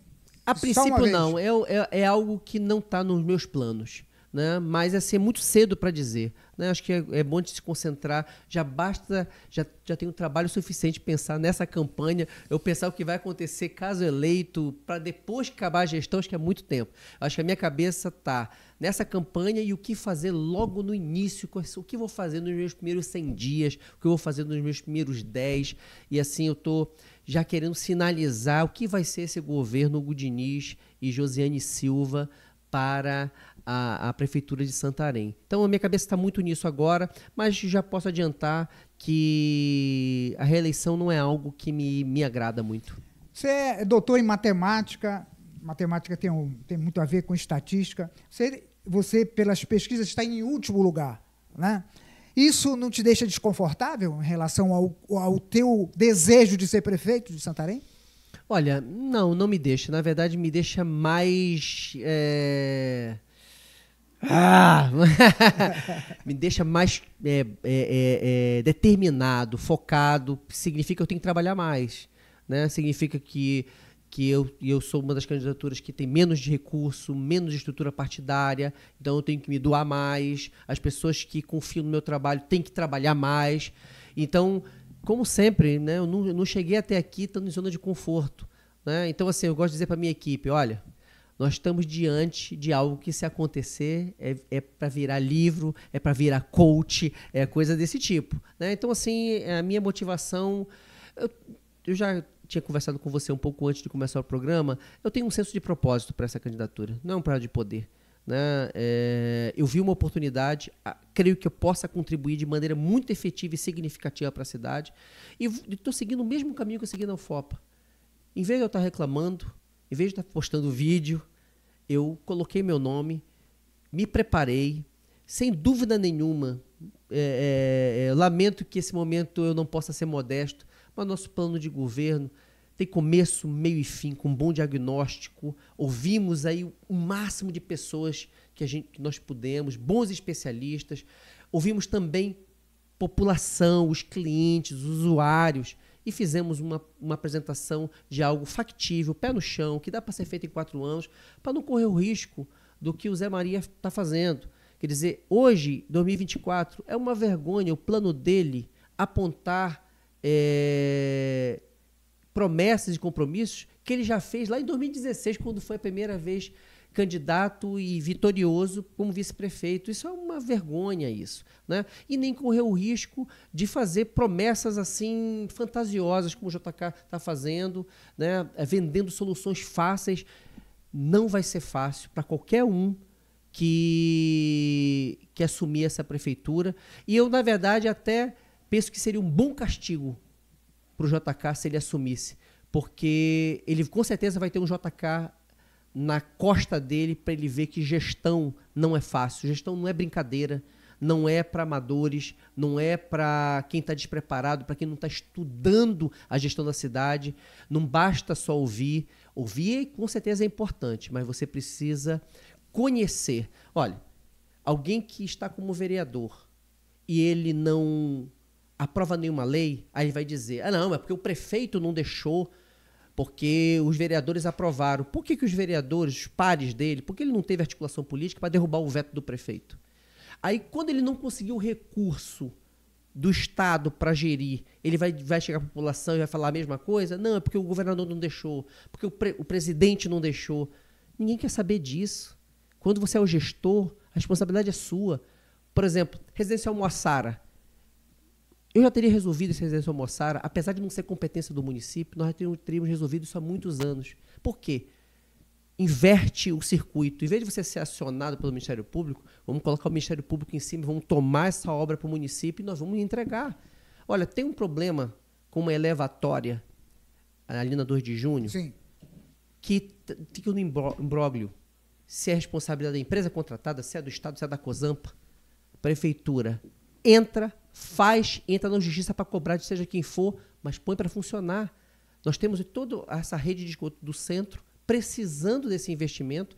a princípio, não. É, é, é algo que não está nos meus planos né? mas assim, é muito cedo para dizer. Né? Acho que é, é bom de se concentrar. Já basta, já, já tem um trabalho suficiente pensar nessa campanha, eu pensar o que vai acontecer caso eleito, para depois que acabar a gestão, acho que é muito tempo. Acho que a minha cabeça está nessa campanha e o que fazer logo no início, o que vou fazer nos meus primeiros 100 dias, o que vou fazer nos meus primeiros 10. E assim, eu estou já querendo sinalizar o que vai ser esse governo Hugo e Josiane Silva para a, a Prefeitura de Santarém. Então a minha cabeça está muito nisso agora, mas já posso adiantar que a reeleição não é algo que me, me agrada muito. Você é doutor em matemática, matemática tem, um, tem muito a ver com estatística. Você, você, pelas pesquisas, está em último lugar. Né? Isso não te deixa desconfortável em relação ao, ao teu desejo de ser prefeito de Santarém? Olha, não, não me deixa. Na verdade, me deixa mais. É ah, me deixa mais é, é, é, é, determinado, focado. Significa que eu tenho que trabalhar mais. Né? Significa que, que eu, eu sou uma das candidaturas que tem menos de recurso, menos de estrutura partidária, então eu tenho que me doar mais. As pessoas que confiam no meu trabalho têm que trabalhar mais. Então, como sempre, né, eu, não, eu não cheguei até aqui estando em zona de conforto. Né? Então, assim, eu gosto de dizer para minha equipe: olha, nós estamos diante de algo que, se acontecer, é, é para virar livro, é para virar coach, é coisa desse tipo. Né? Então, assim, é a minha motivação. Eu, eu já tinha conversado com você um pouco antes de começar o programa. Eu tenho um senso de propósito para essa candidatura, não é um prazo de poder. Né? É, eu vi uma oportunidade, creio que eu possa contribuir de maneira muito efetiva e significativa para a cidade. E estou seguindo o mesmo caminho que eu segui na UFOPA. Em vez de eu estar tá reclamando, em vez de estar tá postando vídeo, eu coloquei meu nome, me preparei, sem dúvida nenhuma. É, é, é, lamento que esse momento eu não possa ser modesto, mas nosso plano de governo tem começo, meio e fim, com um bom diagnóstico. Ouvimos aí o máximo de pessoas que, a gente, que nós pudemos, bons especialistas. Ouvimos também população, os clientes, os usuários e fizemos uma, uma apresentação de algo factível, pé no chão, que dá para ser feito em quatro anos, para não correr o risco do que o Zé Maria está fazendo. Quer dizer, hoje, 2024, é uma vergonha o plano dele apontar é, promessas e compromissos que ele já fez lá em 2016, quando foi a primeira vez candidato e vitorioso como vice-prefeito. Isso é uma vergonha, isso. Né? E nem correr o risco de fazer promessas assim fantasiosas, como o JK está fazendo, né? É, vendendo soluções fáceis. Não vai ser fácil para qualquer um que, que assumir essa prefeitura. E eu, na verdade, até penso que seria um bom castigo para o JK se ele assumisse, porque ele com certeza vai ter um JK na costa dele para ele ver que gestão não é fácil, gestão não é brincadeira, não é para amadores, não é para quem está despreparado, para quem não está estudando a gestão da cidade. Não basta só ouvir. Ouvir é, com certeza é importante, mas você precisa conhecer. Olha, alguém que está como vereador e ele não aprova nenhuma lei, aí ele vai dizer: ah, não, é porque o prefeito não deixou porque os vereadores aprovaram. Por que, que os vereadores, os pares dele, por que ele não teve articulação política para derrubar o veto do prefeito? Aí, quando ele não conseguiu o recurso do Estado para gerir, ele vai, vai chegar à população e vai falar a mesma coisa? Não, é porque o governador não deixou, porque o, pre, o presidente não deixou. Ninguém quer saber disso. Quando você é o gestor, a responsabilidade é sua. Por exemplo, residencial Moassara. Eu já teria resolvido esse residência Moçara, apesar de não ser competência do município, nós já teríamos, resolvido isso há muitos anos. Por quê? Inverte o circuito. Em vez de você ser acionado pelo Ministério Público, vamos colocar o Ministério Público em cima, vamos tomar essa obra para o município e nós vamos entregar. Olha, tem um problema com uma elevatória ali na 2 de junho Sim. que fica no imbróglio. Se é responsabilidade da empresa contratada, se é do Estado, se é da COSAMPA, prefeitura entra faz, entra na justiça para cobrar de seja quem for, mas põe para funcionar. Nós temos toda essa rede de esgoto do centro precisando desse investimento.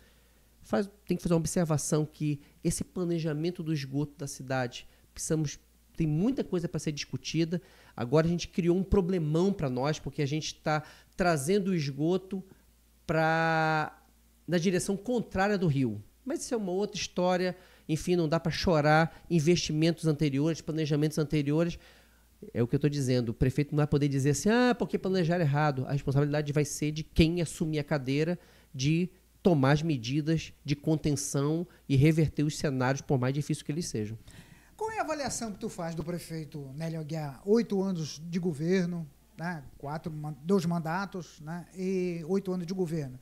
Faz, tem que fazer uma observação que esse planejamento do esgoto da cidade precisamos tem muita coisa para ser discutida. Agora a gente criou um problemão para nós porque a gente está trazendo o esgoto para na direção contrária do rio. Mas isso é uma outra história enfim, não dá para chorar investimentos anteriores, planejamentos anteriores. É o que eu estou dizendo. O prefeito não vai poder dizer assim, ah, porque planejar errado. A responsabilidade vai ser de quem assumir a cadeira de tomar as medidas de contenção e reverter os cenários, por mais difíceis que eles sejam. Qual é a avaliação que tu faz do prefeito Nélio Aguiar? Oito anos de governo, né? Quatro, dois mandatos né? e oito anos de governo.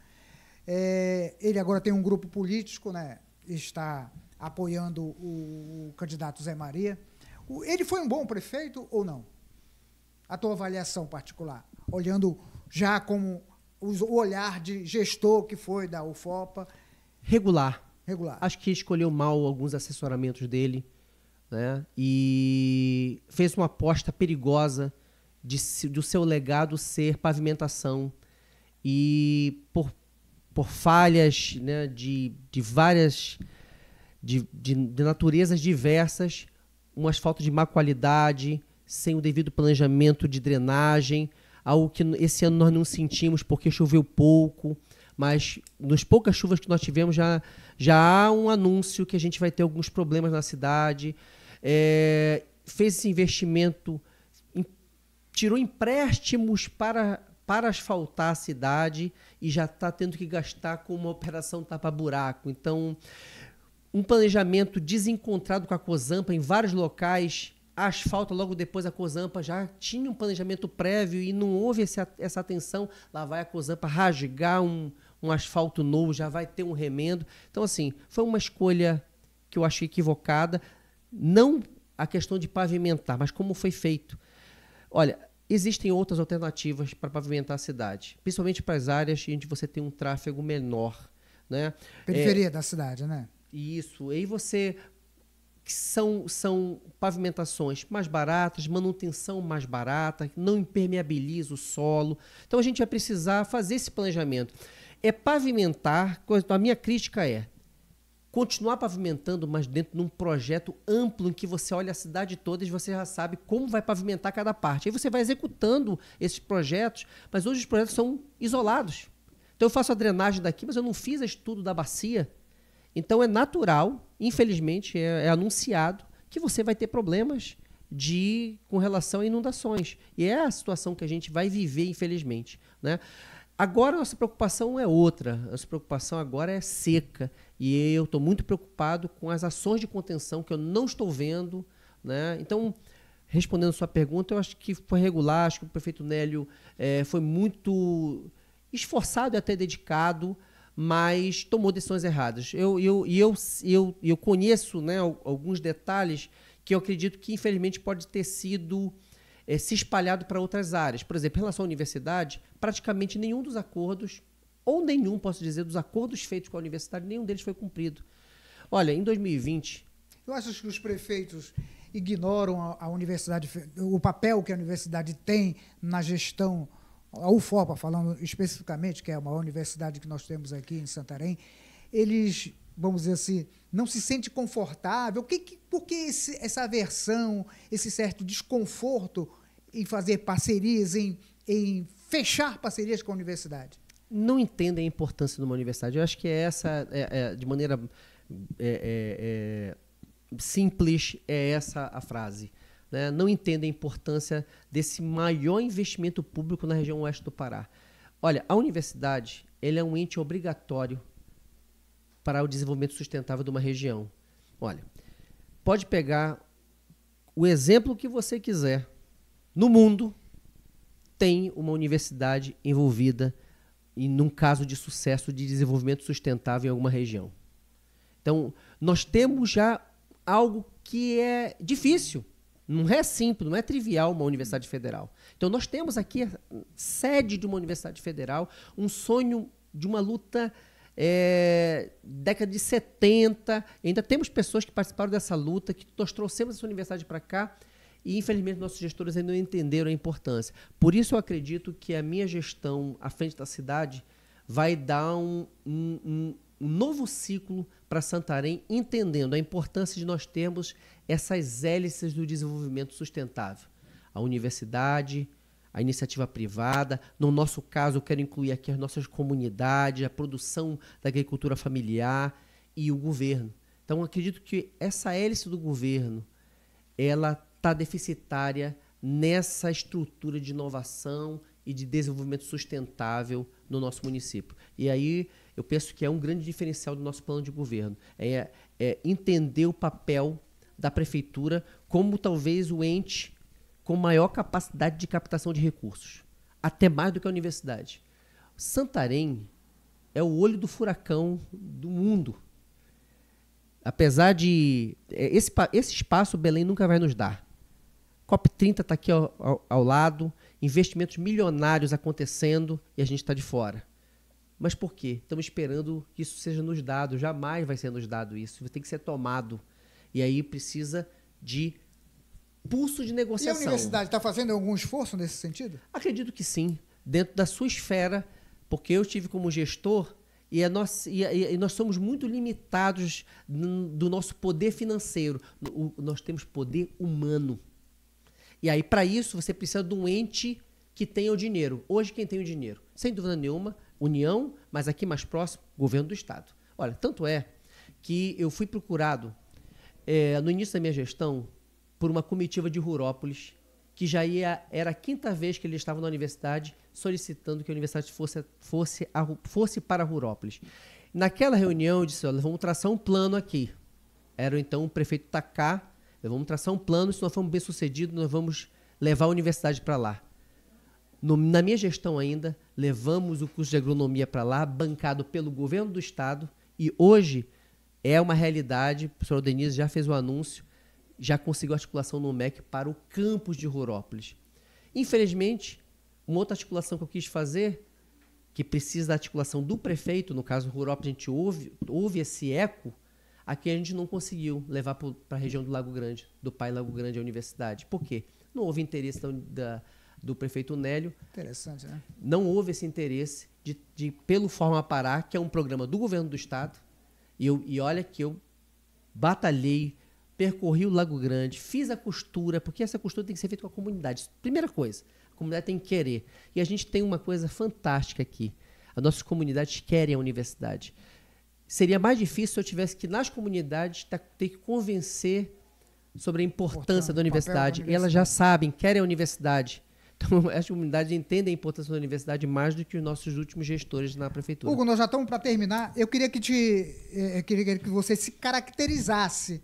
É, ele agora tem um grupo político, né? está apoiando o candidato Zé Maria. Ele foi um bom prefeito ou não? A tua avaliação particular, olhando já como o olhar de gestor que foi da UFOPA. Regular. Regular. Acho que escolheu mal alguns assessoramentos dele, né? E fez uma aposta perigosa de, do seu legado ser pavimentação e por, por falhas né, de, de várias de, de, de naturezas diversas, um asfalto de má qualidade, sem o devido planejamento de drenagem, algo que esse ano nós não sentimos porque choveu pouco, mas nas poucas chuvas que nós tivemos já, já há um anúncio que a gente vai ter alguns problemas na cidade. É, fez esse investimento, em, tirou empréstimos para, para asfaltar a cidade e já está tendo que gastar com uma operação tapa-buraco. Então, um planejamento desencontrado com a Cozampa em vários locais, asfalta logo depois a Cozampa já tinha um planejamento prévio e não houve essa, essa atenção, lá vai a Cozampa rasgar um, um asfalto novo, já vai ter um remendo. Então, assim, foi uma escolha que eu achei equivocada, não a questão de pavimentar, mas como foi feito. Olha, existem outras alternativas para pavimentar a cidade, principalmente para as áreas onde você tem um tráfego menor. Né? Periferia é, da cidade, né? Isso. E aí você que são, são pavimentações mais baratas, manutenção mais barata, não impermeabiliza o solo. Então a gente vai precisar fazer esse planejamento. É pavimentar, então, a minha crítica é continuar pavimentando, mas dentro de um projeto amplo em que você olha a cidade toda e você já sabe como vai pavimentar cada parte. Aí você vai executando esses projetos, mas hoje os projetos são isolados. Então eu faço a drenagem daqui, mas eu não fiz estudo da bacia então é natural, infelizmente, é, é anunciado que você vai ter problemas de com relação a inundações. E é a situação que a gente vai viver, infelizmente. Né? Agora, nossa preocupação é outra. Nossa preocupação agora é seca. E eu estou muito preocupado com as ações de contenção que eu não estou vendo. Né? Então, respondendo sua pergunta, eu acho que foi regular. Acho que o prefeito Nélio é, foi muito esforçado e até dedicado mas tomou decisões erradas. Eu, eu, eu, eu, eu conheço né, alguns detalhes que eu acredito que, infelizmente, pode ter sido é, se espalhado para outras áreas. Por exemplo, em relação à universidade, praticamente nenhum dos acordos, ou nenhum, posso dizer, dos acordos feitos com a universidade, nenhum deles foi cumprido. Olha, em 2020. Eu acho que os prefeitos ignoram a, a universidade, o papel que a universidade tem na gestão a UFOPA, falando especificamente, que é uma universidade que nós temos aqui em Santarém, eles, vamos dizer assim, não se sente confortável? Que, que, por que esse, essa aversão, esse certo desconforto em fazer parcerias, em, em fechar parcerias com a universidade? Não entendem a importância de uma universidade. Eu acho que é essa, é, é, de maneira é, é, é simples, é essa a frase né, não entendem a importância desse maior investimento público na região oeste do Pará. Olha, a universidade ele é um ente obrigatório para o desenvolvimento sustentável de uma região. Olha, pode pegar o exemplo que você quiser. No mundo tem uma universidade envolvida em um caso de sucesso de desenvolvimento sustentável em alguma região. Então, nós temos já algo que é difícil não é simples, não é trivial uma universidade federal. Então, nós temos aqui sede de uma universidade federal, um sonho de uma luta é, década de 70. Ainda temos pessoas que participaram dessa luta, que nós trouxemos essa universidade para cá e, infelizmente, nossos gestores ainda não entenderam a importância. Por isso, eu acredito que a minha gestão à frente da cidade vai dar um, um um novo ciclo para Santarém, entendendo a importância de nós termos essas hélices do desenvolvimento sustentável. A universidade, a iniciativa privada. No nosso caso, eu quero incluir aqui as nossas comunidades, a produção da agricultura familiar e o governo. Então, acredito que essa hélice do governo ela está deficitária nessa estrutura de inovação e de desenvolvimento sustentável no nosso município. E aí eu penso que é um grande diferencial do nosso plano de governo. É, é entender o papel da prefeitura como talvez o ente com maior capacidade de captação de recursos, até mais do que a universidade. Santarém é o olho do furacão do mundo. Apesar de. É, esse, esse espaço Belém nunca vai nos dar. COP30 está aqui ao, ao, ao lado, investimentos milionários acontecendo e a gente está de fora. Mas por quê? Estamos esperando que isso seja nos dado. Jamais vai ser nos dado isso. Tem que ser tomado. E aí precisa de pulso de negociação. E a universidade está fazendo algum esforço nesse sentido? Acredito que sim. Dentro da sua esfera, porque eu tive como gestor e, nossa, e, e, nós somos muito limitados do nosso poder financeiro. O, nós temos poder humano. E aí, para isso, você precisa de um ente que tenha o dinheiro. Hoje, quem tem o dinheiro? Sem dúvida nenhuma, União, mas aqui mais próximo, governo do Estado. Olha, tanto é que eu fui procurado é, no início da minha gestão por uma comitiva de Rurópolis, que já ia, era a quinta vez que ele estava na universidade solicitando que a universidade fosse, fosse, a, fosse para Rurópolis. Naquela reunião, eu disse: olha, vamos traçar um plano aqui. Era então o prefeito Taká, vamos traçar um plano, se nós formos bem sucedidos, nós vamos levar a universidade para lá. No, na minha gestão ainda, levamos o curso de agronomia para lá, bancado pelo governo do estado, e hoje é uma realidade. O professor Denise já fez o um anúncio, já conseguiu articulação no MEC para o campus de Rurópolis. Infelizmente, uma outra articulação que eu quis fazer, que precisa da articulação do prefeito, no caso Rurópolis, a gente ouve, ouve esse eco, aqui a gente não conseguiu levar para a região do Lago Grande, do Pai Lago Grande, à universidade. Por quê? Não houve interesse da, da do prefeito Nélio. Interessante, né? Não houve esse interesse de, de pelo Forma Pará, que é um programa do governo do estado. E, eu, e olha que eu batalhei, percorri o Lago Grande, fiz a costura, porque essa costura tem que ser feita com a comunidade. Primeira coisa, a comunidade tem que querer. E a gente tem uma coisa fantástica aqui. As nossas comunidades querem a universidade. Seria mais difícil se eu tivesse que, nas comunidades, tá, ter que convencer sobre a importância da universidade. Elas já sabem, querem a universidade. Então, as comunidades entendem a importância da universidade mais do que os nossos últimos gestores na prefeitura. Hugo, nós já estamos para terminar. Eu queria que te, eu eh, eh, queria que você se caracterizasse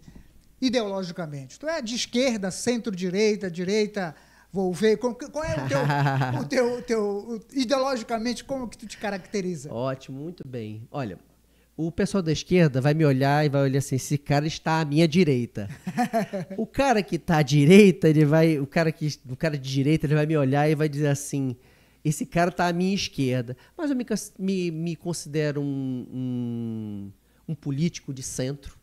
ideologicamente. Tu é de esquerda, centro-direita, direita, vou ver. Qual, é o teu, o teu, teu, ideologicamente, como que tu te caracteriza? Ótimo, muito bem. Olha, o pessoal da esquerda vai me olhar e vai olhar assim, esse cara está à minha direita. o cara que está à direita, ele vai, o cara que, o cara de direita, ele vai me olhar e vai dizer assim, esse cara está à minha esquerda. Mas eu me, me, me considero um, um, um, político de centro,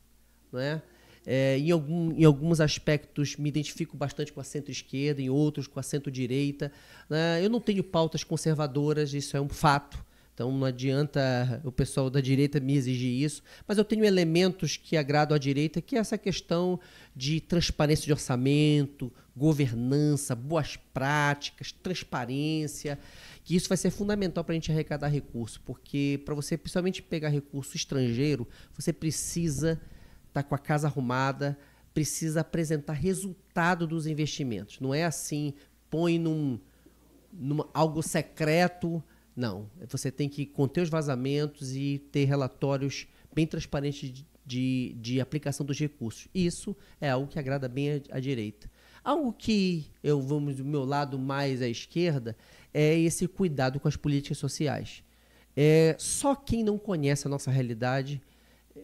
não é? é em, algum, em alguns aspectos me identifico bastante com a centro-esquerda, em outros com a centro-direita. Né? Eu não tenho pautas conservadoras, isso é um fato. Então não adianta o pessoal da direita me exigir isso, mas eu tenho elementos que agradam à direita, que é essa questão de transparência de orçamento, governança, boas práticas, transparência, que isso vai ser fundamental para a gente arrecadar recurso, porque para você principalmente pegar recurso estrangeiro, você precisa estar tá com a casa arrumada, precisa apresentar resultado dos investimentos. Não é assim, põe num, num algo secreto não. Você tem que conter os vazamentos e ter relatórios bem transparentes de, de, de aplicação dos recursos. Isso é algo que agrada bem à, direita. Algo que eu vamos do meu lado mais à esquerda é esse cuidado com as políticas sociais. É, só quem não conhece a nossa realidade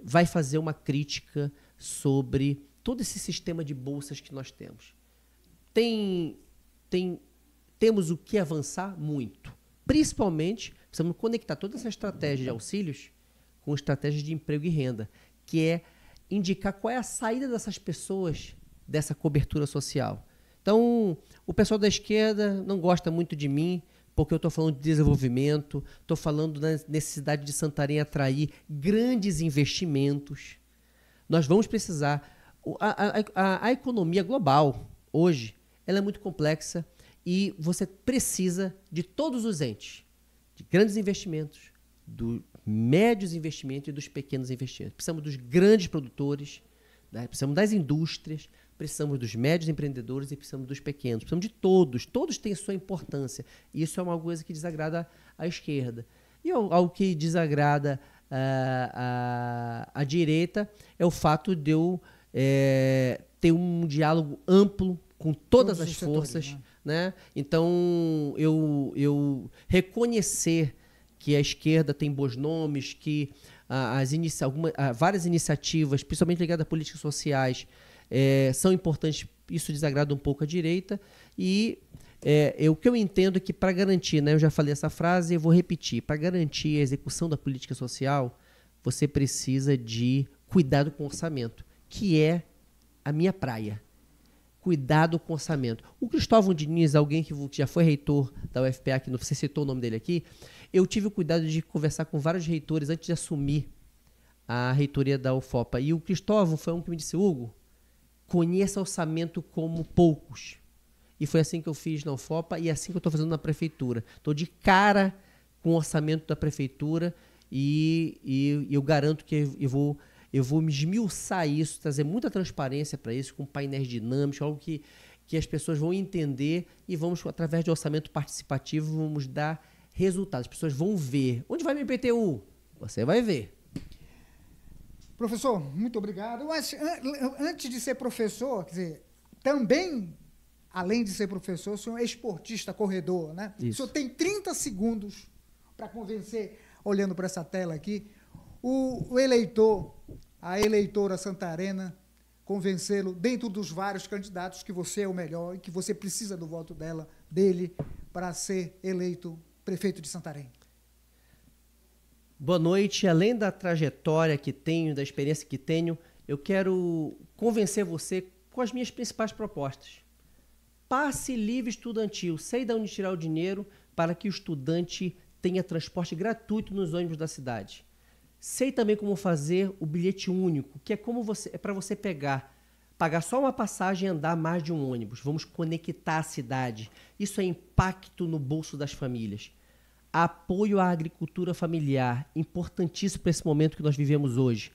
vai fazer uma crítica sobre todo esse sistema de bolsas que nós temos. Tem, tem, temos o que avançar muito principalmente, precisamos conectar toda essa estratégia de auxílios com estratégias de emprego e renda, que é indicar qual é a saída dessas pessoas dessa cobertura social. Então, o pessoal da esquerda não gosta muito de mim, porque eu estou falando de desenvolvimento, estou falando da necessidade de Santarém atrair grandes investimentos. Nós vamos precisar. A, a, a, a economia global, hoje, ela é muito complexa e você precisa de todos os entes, de grandes investimentos, dos médios investimentos e dos pequenos investimentos. Precisamos dos grandes produtores, né? precisamos das indústrias, precisamos dos médios empreendedores e precisamos dos pequenos. Precisamos de todos. Todos têm sua importância. E isso é uma coisa que desagrada a esquerda. E é algo que desagrada ah, a, direita é o fato de eu é, ter um diálogo amplo com todas Todos as forças, setores, né? Né? Então, eu, eu reconhecer que a esquerda tem bons nomes, que ah, as inicia ah, várias iniciativas, principalmente ligadas a políticas sociais, eh, são importantes, isso desagrada um pouco a direita, e é, eu, o que eu entendo é que para garantir, né, eu já falei essa frase e vou repetir, para garantir a execução da política social, você precisa de cuidado com o orçamento, que é a minha praia cuidado com o orçamento. O Cristóvão Diniz, alguém que já foi reitor da UFPA, que você citou o nome dele aqui, eu tive o cuidado de conversar com vários reitores antes de assumir a reitoria da UFOPA. E o Cristóvão foi um que me disse, Hugo, conheça orçamento como poucos. E foi assim que eu fiz na UFOPA e é assim que eu estou fazendo na prefeitura. Estou de cara com o orçamento da prefeitura e, e, e eu garanto que eu vou eu vou me esmiuçar isso, trazer muita transparência para isso, com painéis dinâmicos, algo que, que as pessoas vão entender e vamos, através de orçamento participativo, vamos dar resultados. As pessoas vão ver. Onde vai o IPTU? Você vai ver. Professor, muito obrigado. Eu acho, antes de ser professor, quer dizer, também, além de ser professor, o senhor é esportista, corredor, né? Isso. O senhor tem 30 segundos para convencer, olhando para essa tela aqui, o eleitor, a eleitora santarena, convencê-lo, dentro dos vários candidatos, que você é o melhor e que você precisa do voto dela, dele, para ser eleito prefeito de Santarém. Boa noite. Além da trajetória que tenho, da experiência que tenho, eu quero convencer você com as minhas principais propostas. Passe livre estudantil. Sei de onde tirar o dinheiro para que o estudante tenha transporte gratuito nos ônibus da cidade. Sei também como fazer o bilhete único, que é como você é para você pegar, pagar só uma passagem e andar mais de um ônibus. Vamos conectar a cidade. Isso é impacto no bolso das famílias. Apoio à agricultura familiar, importantíssimo para esse momento que nós vivemos hoje.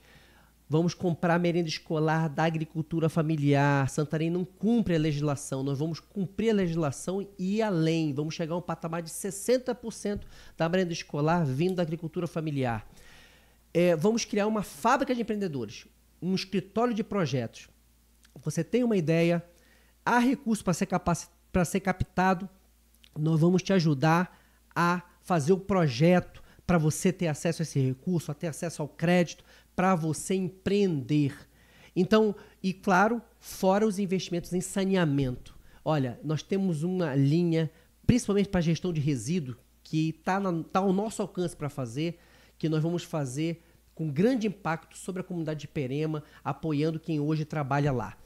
Vamos comprar merenda escolar da agricultura familiar. Santarém não cumpre a legislação. Nós vamos cumprir a legislação e ir além. Vamos chegar a um patamar de 60% da merenda escolar vindo da agricultura familiar. É, vamos criar uma fábrica de empreendedores, um escritório de projetos. Você tem uma ideia, há recurso para ser, capac... ser captado, nós vamos te ajudar a fazer o projeto para você ter acesso a esse recurso, a ter acesso ao crédito, para você empreender. Então, e claro, fora os investimentos em saneamento. Olha, nós temos uma linha, principalmente para gestão de resíduo, que está tá ao nosso alcance para fazer, que nós vamos fazer com grande impacto sobre a comunidade de Perema, apoiando quem hoje trabalha lá.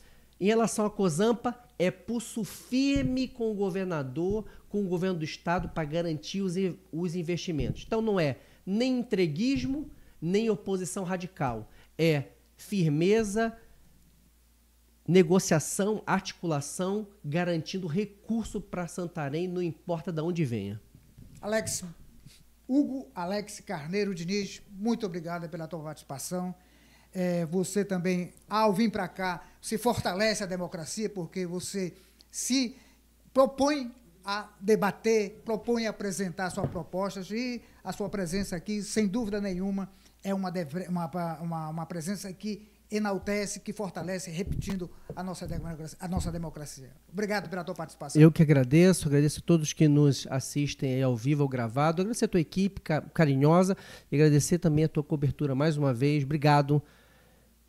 Em relação à Cosampa, é pulso firme com o governador, com o governo do estado para garantir os, os investimentos. Então não é nem entreguismo, nem oposição radical. É firmeza, negociação, articulação, garantindo recurso para Santarém, não importa de onde venha. Alex, Hugo Alex Carneiro Diniz, muito obrigado pela tua participação. É, você também, ao vir para cá, se fortalece a democracia, porque você se propõe a debater, propõe a apresentar suas propostas e a sua presença aqui, sem dúvida nenhuma, é uma, uma, uma, uma presença que enaltece, que fortalece, repetindo a nossa democracia. A nossa democracia. Obrigado pela tua participação. Eu que agradeço, agradeço a todos que nos assistem ao vivo, ao gravado, agradecer a tua equipe carinhosa e agradecer também a tua cobertura mais uma vez. Obrigado,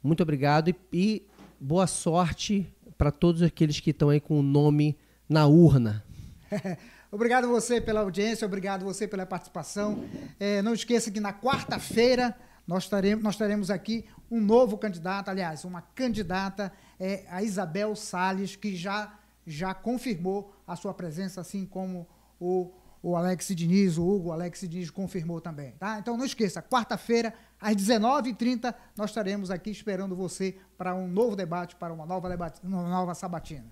muito obrigado e, e boa sorte para todos aqueles que estão aí com o nome na urna. obrigado você pela audiência, obrigado você pela participação. É, não esqueça que na quarta-feira nós teremos, nós teremos aqui um novo candidato, aliás, uma candidata, é, a Isabel Sales, que já, já confirmou a sua presença, assim como o, o Alex Diniz, o Hugo Alex Diniz confirmou também. Tá? Então não esqueça, quarta-feira, às 19h30, nós estaremos aqui esperando você para um novo debate, para uma nova, debate, uma nova sabatina.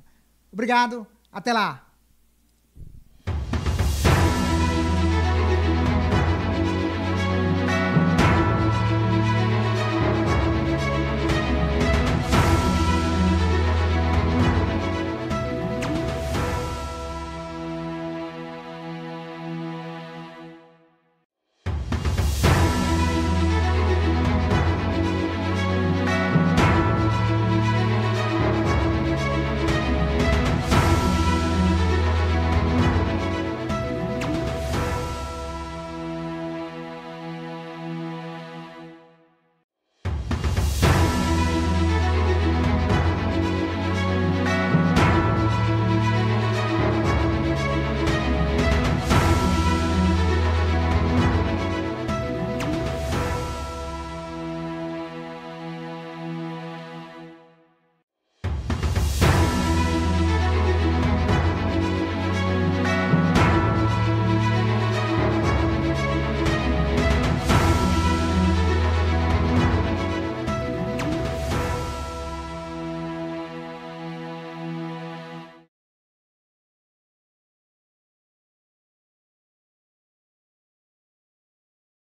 Obrigado, até lá!